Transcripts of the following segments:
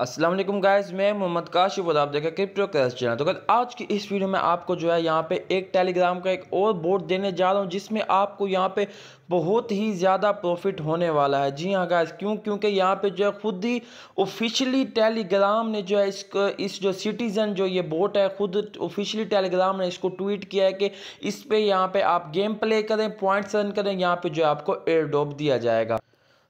Aslam guys मैं मोहम्मद काशिफ और आप देखा क्रिप्टो कैश चैनल तो कल आज की इस वीडियो में आपको जो है यहाँ पे एक टेलीग्राम का एक और बोर्ड देने जा रहा हूँ जिसमें आपको यहाँ पे बहुत ही ज़्यादा प्रॉफिट होने वाला है जी हाँ गायज क्यों क्योंकि यहाँ पे जो है खुद ही ऑफिशियली टेलीग्राम ने जो है इस इस जो सिटीज़न जो ये बोट है खुद ऑफिशियली टेलीग्राम ने इसको ट्वीट किया है कि इस पर यहाँ पर आप गेम प्ले करें पॉइंट्स रन करें यहाँ पर जो है आपको एयर ड्रॉप दिया जाएगा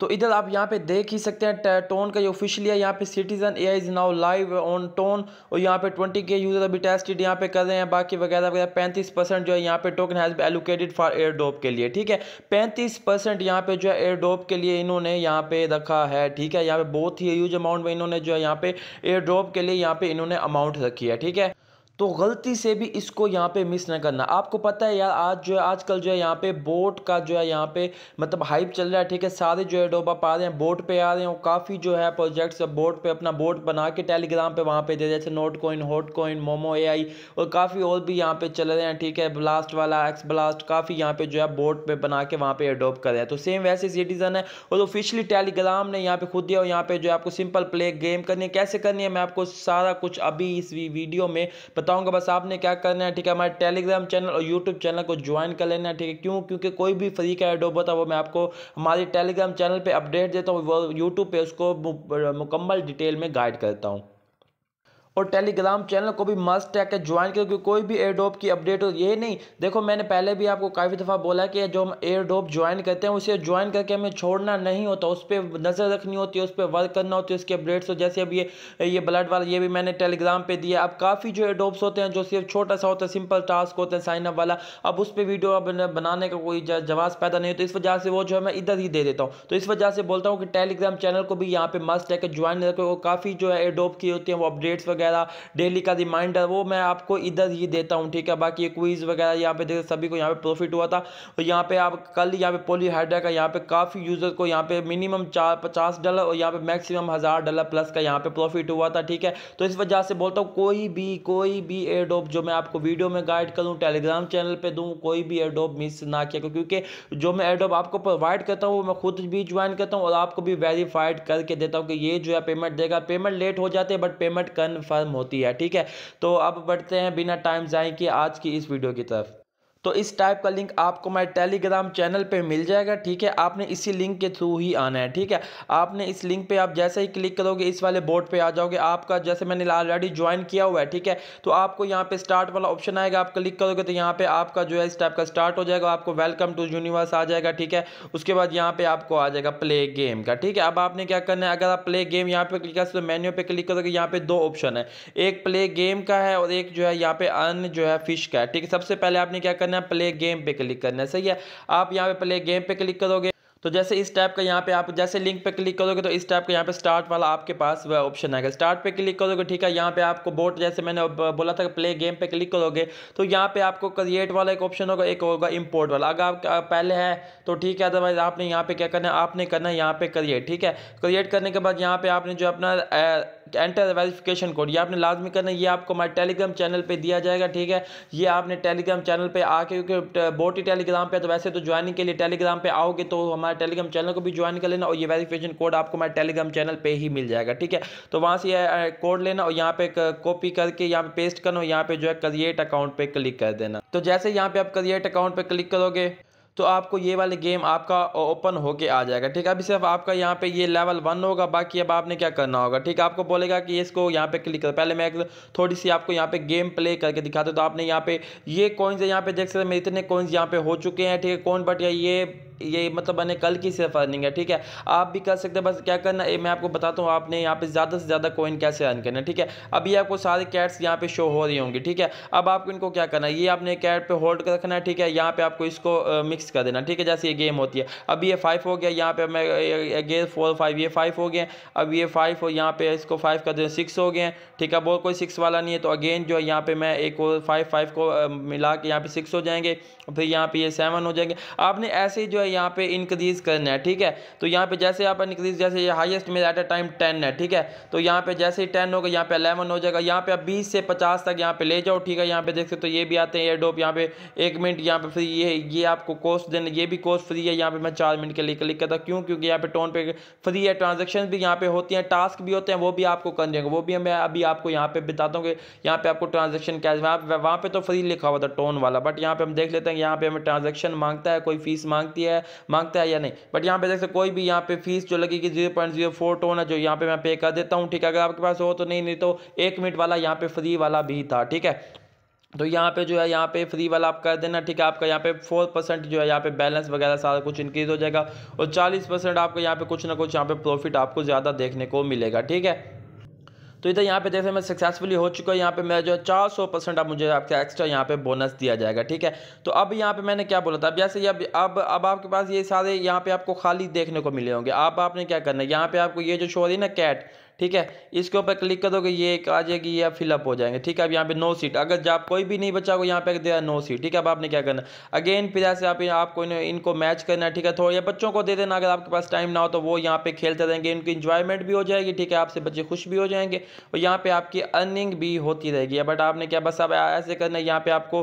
तो इधर आप यहाँ पे देख ही सकते हैं टोन का ये ऑफिशियली है यहाँ पे citizen a is now live on TON और यहाँ पे 20 के यूज़र अभी टेस्टेड यहाँ पे कर रहे हैं बाकी वगैरह वगैरह 35 परसेंट जो है यहाँ पे token has allocated for airdrop के लिए ठीक है 35 परसेंट यहाँ पे जो है एयर डॉप के लिए इन्होंने यहाँ पे रखा है ठीक है यहाँ पे बहुत ही ह्यूज अमाउंट में इन्होंने जो है यहाँ पे एयर ड्रॉप के लिए यहाँ पे इन्होंने अमाउंट रखी है ठीक है तो गलती से भी इसको यहाँ पे मिस ना करना आपको पता है यार आज जो है आजकल जो है यहाँ पे बोट का जो है यहाँ पे मतलब हाइप चल रहा है ठीक है सारे जो है डोबा पा रहे हैं बोट पे आ रहे हैं और काफ़ी जो है प्रोजेक्ट्स बोट पे अपना बोट बना के टेलीग्राम पे वहाँ पे दे रहे जैसे नोट कोइन हॉट कोइन मोमो ए और काफ़ी और भी यहाँ पे चल रहे हैं ठीक है ब्लास्ट वाला एक्स ब्लास्ट काफ़ी यहाँ पे जो है बोट पर बना के वहाँ पर एडोप्ट कर रहे हैं तो सेम वैसे सिटीज़न है और ऑफिशियली टेलीग्राम ने यहाँ पे खुद दिया और यहाँ पर जो है आपको सिंपल प्ले गेम करनी है कैसे करनी है मैं आपको सारा कुछ अभी इस वीडियो में बताऊंगा बस आपने क्या करना है ठीक है हमारे टेलीग्राम चैनल और यूट्यूब चैनल को ज्वाइन कर लेना है ठीक है क्यों क्योंकि कोई भी फ्री का एडोब होता है वो मैं आपको हमारे टेलीग्राम चैनल पर अपडेट देता हूँ यूट्यूब पर उसको मुकम्मल डिटेल में गाइड करता हूँ और टेलीग्राम चैनल को भी मस्ट है ज्वाइन करो क्योंकि कोई भी एयरडोप की अपडेट हो ये नहीं देखो मैंने पहले भी आपको काफ़ी दफ़ा बोला कि जो हम एयरडॉप ज्वाइन करते हैं उसे ज्वाइन करके हमें छोड़ना नहीं होता उस पर नज़र रखनी होती है उस पर वर्क करना होती है उसकी अपडेट्स हो जैसे अब ये ये ब्लड वाला ये भी मैंने टेलीग्राम पर दिया अब काफ़ी जो एयरडोप्स होते हैं जो सिर्फ छोटा सा होता है सिंपल टास्क होता है साइनअप वाला अब उस पर वीडियो अब बनाने का कोई जवाब पैदा नहीं होता इस वजह से वो जो है मैं इधर ही दे देता हूँ तो इस वजह से बोलता हूँ कि टेलीग्राम चैनल को भी यहाँ पर मस्ट है ज्वाइन रखो काफ़ी जो है एयरडोप की होती है वो अपडेट्स वगैरह वगैरह डेली का रिमाइंडर वो मैं आपको इधर ही देता हूँ ठीक है बाकी ये क्वीज वगैरह यहाँ पे देखिए सभी को यहाँ पे प्रॉफिट हुआ था और यहाँ पे आप कल यहाँ पे पोलीहाइड्रा का यहाँ पे काफ़ी यूज़र को यहाँ पे मिनिमम चार पचास डॉलर और यहाँ पे मैक्सिमम हज़ार डॉलर प्लस का यहाँ पे प्रॉफिट हुआ था ठीक है तो इस वजह से बोलता हूँ कोई भी कोई भी एयरडॉप जो मैं आपको वीडियो में गाइड करूँ टेलीग्राम चैनल पर दूँ कोई भी एयरडॉप मिस ना किया करूँ क्योंकि जो मैं एयरडॉप आपको प्रोवाइड करता हूँ वो मैं खुद भी ज्वाइन करता हूँ और आपको भी वेरीफाइड करके देता हूँ कि ये जो है पेमेंट देगा पेमेंट लेट हो जाते हैं बट पेमेंट कन्फर्म कन्फर्म होती है ठीक है तो अब बढ़ते हैं बिना टाइम जाए कि आज की इस वीडियो की तरफ तो इस टाइप का लिंक आपको मैं टेलीग्राम चैनल पे मिल जाएगा ठीक है आपने इसी लिंक के थ्रू ही आना है ठीक है आपने इस लिंक पे आप जैसे ही क्लिक करोगे इस वाले बोर्ड पे आ जाओगे आपका जैसे मैंने ऑलरेडी ज्वाइन किया हुआ है ठीक है तो आपको यहाँ पे स्टार्ट वाला ऑप्शन आएगा आप क्लिक करोगे तो यहाँ पे आपका जो है इस टाइप का स्टार्ट हो जाएगा आपको वेलकम टू यूनिवर्स आ जाएगा ठीक है उसके बाद यहाँ पे आपको आ जाएगा प्ले गेम का ठीक है अब आपने क्या करना है अगर आप प्ले गेम यहाँ पे क्लिक तो मेन्यू पे क्लिक करोगे यहाँ पे दो ऑप्शन है एक प्ले गेम का है और एक जो है यहाँ पे अन जो है फिश का है ठीक है सबसे पहले आपने क्या करना करना प्ले गेम पे क्लिक करना है सही है आप यहाँ पे प्ले गेम पे क्लिक करोगे तो जैसे इस टाइप का यहाँ पे आप जैसे लिंक पे क्लिक करोगे तो इस टाइप का यहाँ पे स्टार्ट वाला आपके पास वह ऑप्शन आएगा स्टार्ट पे क्लिक करोगे ठीक है यहाँ पे आपको बोट जैसे मैंने बोला था प्ले गेम पे क्लिक करोगे तो यहाँ पे आपको क्रिएट वाला एक ऑप्शन होगा एक होगा इम्पोर्ट वाला अगर आप पहले है तो ठीक है अदरवाइज आपने यहाँ पे क्या करना है आपने करना है यहाँ पे क्रिएट ठीक है क्रिएट करने के बाद यहाँ पे आपने जो अपना एंटर वेरिफिकेशन कोड ये आपने लाजमी करना है ये आपको हमारे टेलीग्राम चैनल पर दिया जाएगा ठीक है ये आपने टेलीग्राम चैनल पर आके क्योंकि ही टेलीग्राम पर तो वैसे तो ज्वाइनिंग के लिए टेलीग्राम पर आओगे तो हमारे हमारे टेलीग्राम चैनल को भी ज्वाइन कर लेना और ये वेरीफिकेशन कोड आपको हमारे टेलीग्राम चैनल पर ही मिल जाएगा ठीक है तो वहाँ से कोड लेना और यहाँ पे कॉपी करके यहाँ पे पेस्ट करना और यहाँ पे जो है क्रिएट अकाउंट पे क्लिक कर देना तो जैसे यहाँ पे आप क्रिएट अकाउंट पे क्लिक करोगे तो आपको ये वाले गेम आपका ओपन होके आ जाएगा ठीक है अभी सिर्फ आपका यहाँ पे ये लेवल वन होगा बाकी अब आपने क्या करना होगा ठीक है आपको बोलेगा कि इसको यहाँ पे क्लिक करो पहले मैं एक थोड़ी सी आपको यहाँ पे गेम प्ले करके दिखाता हूँ तो आपने यहाँ पे ये कॉइन्स यहाँ पे देख सकते हैं मेरे इतने कॉइन्स यहाँ पे हो चुके हैं ठीक है कौन बट ये ये मतलब मैंने कल की सिर्फ अर्निंग है ठीक है आप भी कर सकते हैं बस क्या करना मैं आपको बताता हूँ आपने यहाँ पे ज़्यादा से ज़्यादा कोइन कैसे अर्न करना ठीक है अभी आपको सारे कैट्स यहाँ पे शो हो रही होंगी ठीक है अब आपको इनको क्या करना है ये आपने कैट पे होल्ड कर रखना है ठीक है यहाँ पे आपको इसको मिक्स कर देना ठीक है जैसे ये गेम होती है अभी ये फाइव हो गया यहाँ पे मैं अगेन फोर फाइव ये फाइव हो गए अब ये फाइव हो यहाँ पे इसको फाइव कर देना सिक्स हो गए ठीक है अब और कोई सिक्स वाला नहीं है तो अगेन जो है यहाँ पे मैं एक और फाइव फाइव को मिला के यहाँ पे सिक्स हो जाएंगे फिर यहाँ पे ये सेवन हो जाएंगे आपने ऐसे ही जो है यहाँ पे इंक्रीज़ करना है ठीक है तो यहाँ पे जैसे यहाँ पर इंक्रीज़ जैसे ये हाईएस्ट में एट अ टाइम टेन है ठीक है तो यहाँ पे जैसे ही टेन होगा यहाँ पे अलेवन हो जाएगा यहाँ पे आप बीस से पचास तक यहाँ पे ले जाओ ठीक है यहाँ पे देख सकते हो तो ये भी आते हैं एडोप यहाँ पे एक मिनट यहाँ पे फ्री ये ये आपको कोर्स देना ये भी कोर्स फ्री है यहाँ पे मैं चार मिनट के लिए क्लिक करता क्यों क्योंकि यहाँ पे टोन पे फ्री है ट्रांजेक्शन भी यहाँ पे होती है टास्क भी होते हैं वो भी आपको कर देंगे वो भी मैं अभी आपको यहाँ पे बताता हूँ कि यहाँ पे आपको ट्रांजेक्शन कैश वहाँ पे तो फ्री लिखा हुआ था टोन वाला बट यहाँ पे हम देख लेते हैं यहाँ पे हमें ट्रांजेक्शन मांगता है कोई फीस मांगती है है मांगता है या नहीं बट यहाँ पे जैसे कोई भी यहाँ पे फीस जो लगेगी zero point zero four TON है जो यहाँ पे मैं पे कर देता हूँ ठीक है अगर आपके पास हो तो नहीं नहीं तो एक मिनट वाला यहाँ पे फ्री वाला भी था ठीक है तो यहाँ पे जो है यहाँ पे फ्री वाला आप कर देना ठीक है आपका यहाँ पे फोर परसेंट जो है यहाँ पे बैलेंस वगैरह सारा कुछ इंक्रीज हो जाएगा और चालीस परसेंट आपको यहाँ पे कुछ ना कुछ यहाँ पे प्रॉफिट आपको ज़्यादा देखने को मिलेगा ठीक है तो इधर यहाँ पे जैसे मैं सक्सेसफुली हो चुका है यहाँ पे मेरा जो चार सौ परसेंट अब मुझे आपका एक्स्ट्रा यहाँ पे बोनस दिया जाएगा ठीक है तो अब यहाँ पे मैंने क्या बोला था अब जैसे अब अब अब आपके पास ये सारे यहाँ पे आपको खाली देखने को मिले होंगे आप आपने क्या करना है यहाँ पे आपको ये जो शो रही ना कैट ठीक है इसके ऊपर क्लिक कर दोगे ये एक आ जाएगी या फिलअप हो जाएंगे ठीक है अब यहाँ पे नो सीट अगर जब कोई भी नहीं बचा हो यहाँ पे दे नो सीट ठीक है अब आपने क्या करना अगेन फिर ऐसे आप आपको इनको मैच करना है ठीक है थोड़ा या बच्चों को दे देना अगर आपके पास टाइम ना हो तो वो यहाँ पे खेलते रहेंगे इनकी इंजॉयमेंट भी हो जाएगी ठीक है आपसे बच्चे खुश भी हो जाएंगे और यहाँ पर आपकी अर्निंग भी होती रहेगी बट आपने क्या बस अब ऐसे करना है यहाँ पर आपको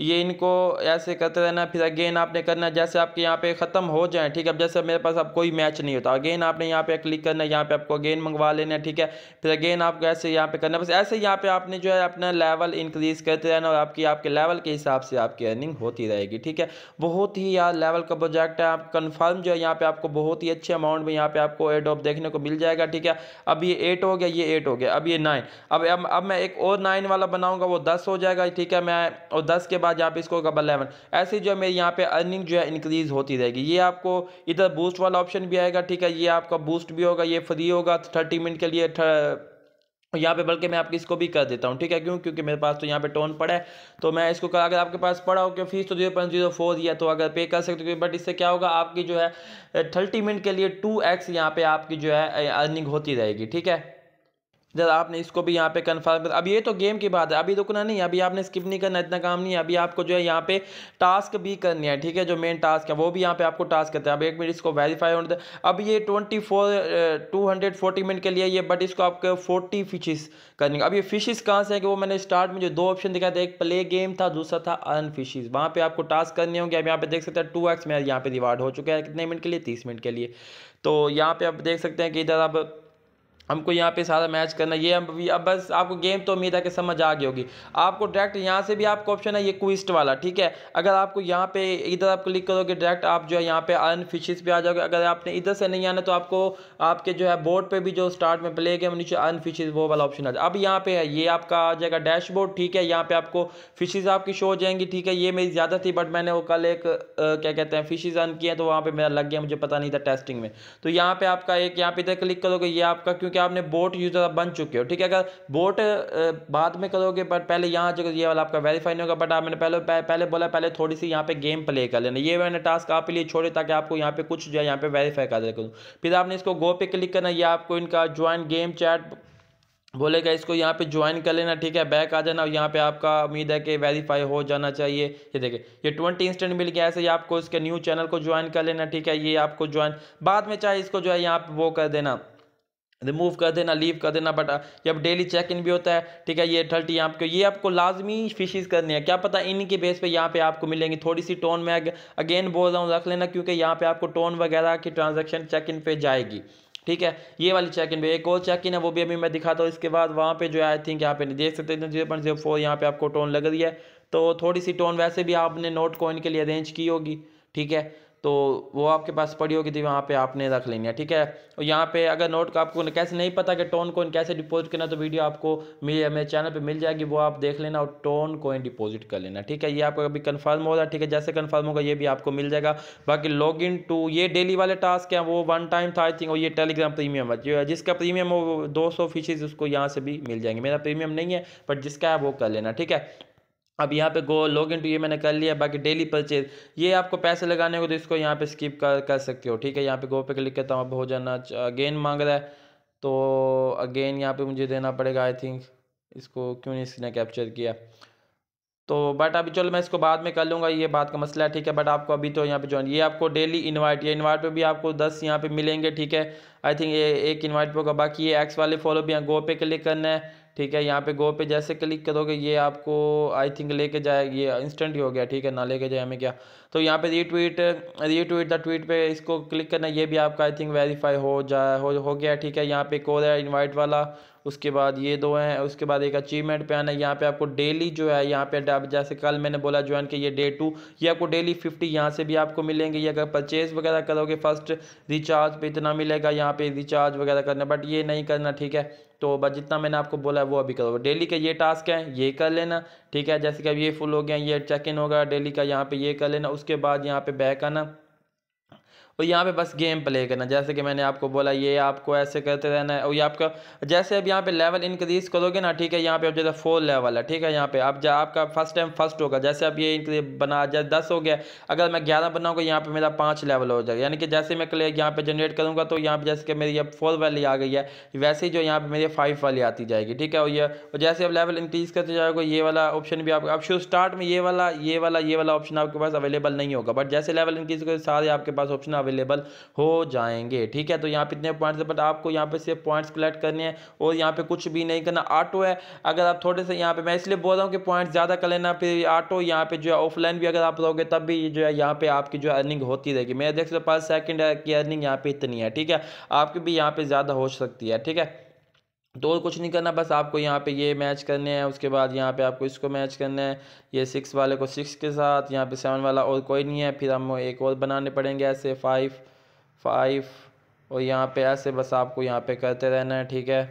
ये इनको ऐसे करते रहना फिर अगेन आपने करना जैसे आपके यहाँ पे ख़त्म हो जाए ठीक है अब जैसे मेरे पास अब कोई मैच नहीं होता अगेन आपने यहाँ पे क्लिक करना है यहाँ पे आपको अगेन मंगवा लेना ठीक है फिर अगेन आपको ऐसे यहाँ पे करना बस ऐसे यहाँ पे आपने जो है अपना लेवल इंक्रीज़ करते रहना और आपकी आपके लेवल के हिसाब से आपकी अर्निंग होती रहेगी ठीक है बहुत ही यार लेवल का प्रोजेक्ट है आप कन्फर्म जो है यहाँ पर आपको बहुत ही अच्छे अमाउंट में यहाँ पर आपको एड ऑफ देखने को मिल जाएगा ठीक है अब ये एट हो गया ये एट हो गया अब ये नाइन अब अब मैं एक और नाइन वाला बनाऊँगा वो दस हो जाएगा ठीक है मैं और दस के बाद यहाँ पे इसको होगा अलेवन ऐसे जो है मेरी यहाँ पे अर्निंग जो है इंक्रीज होती रहेगी ये आपको इधर बूस्ट वाला ऑप्शन भी आएगा ठीक है ये आपका बूस्ट भी होगा ये फ्री होगा थर्टी मिनट के लिए यहाँ पे बल्कि मैं आपकी इसको भी कर देता हूँ ठीक है क्यों क्योंकि मेरे पास तो यहाँ पे टोन पड़ा है तो मैं इसको कर, अगर आपके पास पड़ा हो कि फीस तो जीरो पॉइंट जीरो फोर ही है तो अगर पे कर सकते हो बट इससे क्या होगा आपकी जो है थर्टी मिनट के लिए टू एक्स यहाँ पे आपकी जो है अर्निंग होती रहेगी ठीक है जब आपने इसको भी यहाँ पे कन्फर्म कर अब ये तो गेम की बात है अभी रुकना नहीं अभी आपने स्किप नहीं करना इतना काम नहीं है अभी आपको जो है यहाँ पे टास्क भी करनी है ठीक है जो मेन टास्क है वो भी यहाँ पे आपको टास्क करते हैं अब एक मिनट इसको वेरीफाई होने अब ये twenty four two hundred forty minute के लिए ये बट इसको आपको फोर्टी फिशिज़ करनी अब ये फिशिज कहाँ से है कि वो मैंने स्टार्ट में जो दो ऑप्शन दिखाया था एक प्ले गेम था दूसरा था अर्न फिशिज़ वहाँ पर आपको टास्क करनी होंगे अब यहाँ पे देख सकते हैं टू एक्स मेरा यहाँ पे रिवार्ड हो चुका है कितने मिनट के लिए तीस मिनट के लिए तो यहाँ पे आप देख सकते हैं कि इधर आप हमको यहाँ पे सारा मैच करना ये हम अब बस आपको गेम तो उम्मीद है कि समझ आ गई होगी आपको डायरेक्ट यहाँ से भी आपको ऑप्शन है ये क्विस्ट वाला ठीक है अगर आपको यहाँ पे इधर आप क्लिक करोगे डायरेक्ट आप जो है यहाँ पे अर्न फिशेस पे आ जाओगे अगर आपने इधर से नहीं आना तो आपको आपके जो है बोर्ड पे भी जो स्टार्ट में प्ले गेम नीचे अर्न फिशेज वो वाला ऑप्शन आ जाए अब यहाँ पे है ये आपका आ जाएगा डैशबोर्ड ठीक है यहाँ पे आपको फिशेज आपकी शो हो जाएंगी ठीक है ये मेरी ज़्यादा थी बट मैंने वो कल एक क्या कहते हैं फिशेज अर्न किए तो वहाँ पर मेरा लग गया मुझे पता नहीं था टेस्टिंग में तो यहाँ पर आपका एक यहाँ पे इधर क्लिक करोगे ये आपका क्योंकि क्योंकि आपने बोट यूज़र बन चुके हो ठीक है अगर बोट बाद में करोगे बट पहले यहाँ जो ये वाला आपका वेरीफाई नहीं होगा बट आप मैंने पहले पहले बोला पहले थोड़ी सी यहाँ पे गेम प्ले कर लेना ये मैंने टास्क आपके लिए छोड़े ताकि आपको यहाँ पे कुछ जो है यहाँ पे वेरीफाई कर दे करूँ फिर आपने इसको गो पे क्लिक करना ये आपको इनका ज्वाइन गेम चैट बोलेगा इसको यहाँ पे ज्वाइन कर लेना ठीक है बैक आ जाना और यहाँ पे आपका उम्मीद है कि वेरीफाई हो जाना चाहिए ये देखिए ये ट्वेंटी इंस्टेंट मिल गया ऐसे ही आपको इसके न्यू चैनल को ज्वाइन कर लेना ठीक है ये आपको ज्वाइन बाद में चाहे इसको जो है यहाँ पे वो कर देना रिमूव कर देना लीव कर देना बट uh, जब डेली चेक इन भी होता है ठीक है ये थर्टी यहाँ पे ये आपको लाजमी फिशिज करनी है क्या पता इनके बेस पे यहाँ पे आपको मिलेंगी थोड़ी सी टोन में अगेन बोल रहा हूँ रख लेना क्योंकि यहाँ पे आपको टोन वगैरह की ट्रांजेक्शन चेक इन पे जाएगी ठीक है ये वाली चेक इन पे एक और चेक इन है वो भी अभी मैं दिखाता हूँ इसके बाद वहाँ पे जो है आई थिंक यहाँ पे नहीं देख सकते जीरो पॉइंट जीरो फोर यहाँ पे आपको टोन लग रही है तो थोड़ी सी टोन वैसे भी आपने नोट कॉइन के लिए अरेंज की होगी ठीक है तो वो आपके पास पड़ी होगी थी तो वहाँ पे आपने रख लेनी है ठीक है और यहाँ पे अगर नोट का आपको कैसे नहीं पता कि टोन कोइन कैसे डिपॉजिट करना तो वीडियो आपको मेरे चैनल पे मिल जाएगी वो आप देख लेना और टोन कोइन डिपॉजिट कर लेना ठीक है ये आपका अभी कन्फर्म होगा ठीक है जैसे कन्फर्म होगा ये भी आपको मिल जाएगा बाकी लॉग इन टू ये डेली वाले टास्क हैं वो वन टाइम था आई थिंक और ये टेलीग्राम प्रीमियम है जिसका प्रीमियम हो दो सौ फीचर्स उसको यहाँ से भी मिल जाएंगे मेरा प्रीमियम नहीं है बट जिसका है वो कर लेना ठीक है अब यहाँ पे गो लॉग इन टू ये मैंने कर लिया बाकी डेली परचेज ये आपको पैसे लगाने हो तो इसको यहाँ पे स्किप कर कर सकते हो ठीक है यहाँ पे गो पे क्लिक करता हूँ अब हो जाना अगेन मांग रहा है तो अगेन यहाँ पे मुझे देना पड़ेगा आई थिंक इसको क्यों नहीं इसने कैप्चर किया तो बट अभी चलो मैं इसको बाद में कर लूँगा ये बात का मसला है ठीक है बट आपको अभी तो यहाँ पे ज्वाइन ये आपको डेली इनवाइट ये इनवाइट पे भी आपको दस यहाँ पे मिलेंगे ठीक है आई थिंक ये एक इनवाइट पे होगा बाकी ये एक्स वाले फॉलो भी यहाँ गो पे क्लिक करना है ठीक है यहाँ पे गो पे जैसे क्लिक करोगे ये आपको आई थिंक लेके जाए ये इंस्टेंट ही हो गया ठीक है ना लेके जाए हमें क्या तो यहाँ पे री ट्वीट द ट्वीट पे इसको क्लिक करना ये भी आपका आई थिंक वेरीफाई हो जाए हो, हो गया ठीक है यहाँ पे कोर है इन्वाइट वाला उसके बाद ये दो हैं उसके बाद एक अचीवमेंट पे आना यहाँ पे आपको डेली जो है यहाँ पे जैसे कल मैंने बोला ज्वाइन के ये डे टू ये आपको डेली फिफ्टी यहाँ से भी आपको मिलेंगे ये अगर परचेज़ वगैरह करोगे फर्स्ट रिचार्ज पे इतना मिलेगा यहाँ पे रिचार्ज वगैरह करना बट ये नहीं करना ठीक है तो बस जितना मैंने आपको बोला है वो अभी करो डेली का ये टास्क है ये कर लेना ठीक है जैसे कि अब ये फुल हो गया ये चेक इन होगा डेली का यहाँ पे ये कर लेना उसके बाद यहाँ पे बैक आना और यहाँ पे बस गेम प्ले करना जैसे कि मैंने आपको बोला ये आपको ऐसे करते रहना है और ये आपका जैसे अब यहाँ पे लेवल इंक्रीज़ करोगे ना ठीक है यहाँ पे अब जैसे फोर लेवल है ठीक है यहाँ पे आप जब आपका फर्स्ट टाइम फर्स्ट होगा जैसे अब ये बना जैसे दस हो गया अगर मैं ग्यारह बनाऊँगा यहाँ पर मेरा पाँच लेवल हो जाएगा यानी कि जैसे मैं क्लियर यहाँ पर जनरेट करूँगा तो यहाँ पर जैसे कि मेरी अब फोर वाली आ गई है वैसे ही जो यहाँ पर मेरी फाइव वाली आती जाएगी ठीक है और ये जैसे अब लेवल इंक्रीज़ करते जाएगा ये वाला ऑप्शन भी आपका अब शुरू स्टार्ट में ये वाला ये वाला ये वाला ऑप्शन आपके पास अवेलेबल नहीं होगा बट जैसे लेवल इंक्रीज़ करोगे सारे आपके पास ऑप्शन अवेलेबल हो जाएंगे ठीक है तो यहाँ पे इतने पॉइंट्स बट आपको यहाँ पे सिर्फ पॉइंट्स कलेक्ट करने हैं और यहाँ पे कुछ भी नहीं करना ऑटो है अगर आप थोड़े से यहाँ पे मैं इसलिए बोल रहा हूँ कि पॉइंट्स ज़्यादा कर लेना फिर ऑटो यहाँ पे जो है ऑफलाइन भी अगर आप रहोगे तब भी जो है यहाँ पे आपकी जो अर्निंग होती रहेगी मेरे देख सकते पाँच सेकेंड की अर्निंग यहाँ पे इतनी है ठीक है आपकी भी यहाँ पे ज़्यादा हो सकती है ठीक है तो और कुछ नहीं करना बस आपको यहाँ पे ये मैच करने हैं उसके बाद यहाँ पे आपको इसको मैच करना है ये सिक्स वाले को सिक्स के साथ यहाँ पे सेवन वाला और कोई नहीं है फिर हम एक और बनाने पड़ेंगे ऐसे फाइव फाइव और यहाँ पे ऐसे बस आपको यहाँ पे करते रहना है ठीक है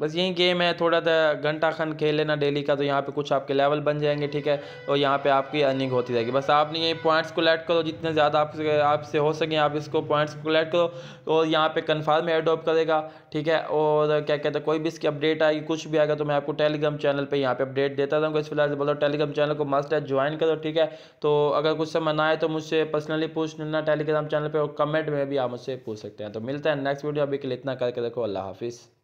बस यही गेम है थोड़ा सा घंटा खन खेल लेना डेली का तो यहाँ पे कुछ आपके लेवल बन जाएंगे ठीक है और यहाँ पे आपकी अर्निंग होती रहेगी बस आपने ये पॉइंट्स कलेक्ट करो जितने ज़्यादा आपसे आपसे हो सके आप इसको पॉइंट्स कलेक्ट करो और यहाँ पे कन्फर्म एडोप करेगा ठीक है और क्या कहते हैं कोई भी इसकी अपडेट आएगी कुछ भी आएगा तो मैं आपको टेलीग्राम चैनल पर यहाँ पर अपडेट देता रहूँगा इस फिलहाल बोलो टेलीग्राम चैनल को मस्ट है ज्वाइन करो ठीक है तो अगर कुछ समय ना आए तो मुझसे पर्सनली पूछ लेना टेलीग्राम चैनल पर और कमेंट में भी आप मुझसे पूछ सकते हैं तो मिलता है नेक्स्ट वीडियो अभी के लिए इतना करके देखो अल्लाह हाफिज़